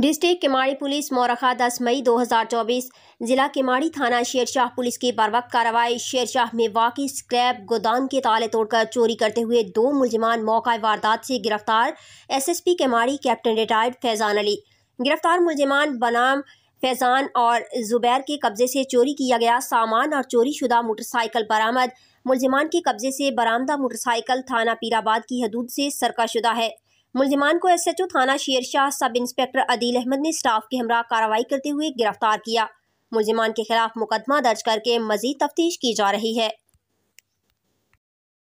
district किमाड़ी police मोरखा 10 मई 2024 जिला किमाड़ी थाना Sher Shah police की बरवक कार्रवाई शेरशाह में वाकई स्क्रैप गोदाम के ताले तोड़कर चोरी करते हुए दो मुलजमान मौका वारदात से गिरफ्तार SSP Keamari captain retired Faizan Ali गिरफ्तार मुलजमान बनाम फैजान और जुबैर के कब्जे से चोरी किया गया सामान और चोरी शुदा मोटरसाइकिल बरामद मुलजमान के कब्जे से बरामदा मोटरसाइकिल थाना पीराबाद की हदूद से सरकाशुदा है मुलजिमान को एस एच ओ थाना शेरशाह सब इंस्पेक्टर अदील अहमद ने स्टाफ के हमरा कार्रवाई करते हुए गिरफ्तार किया मुलजिमान के खिलाफ मुकदमा दर्ज करके मजीद तफ्तीश की जा रही है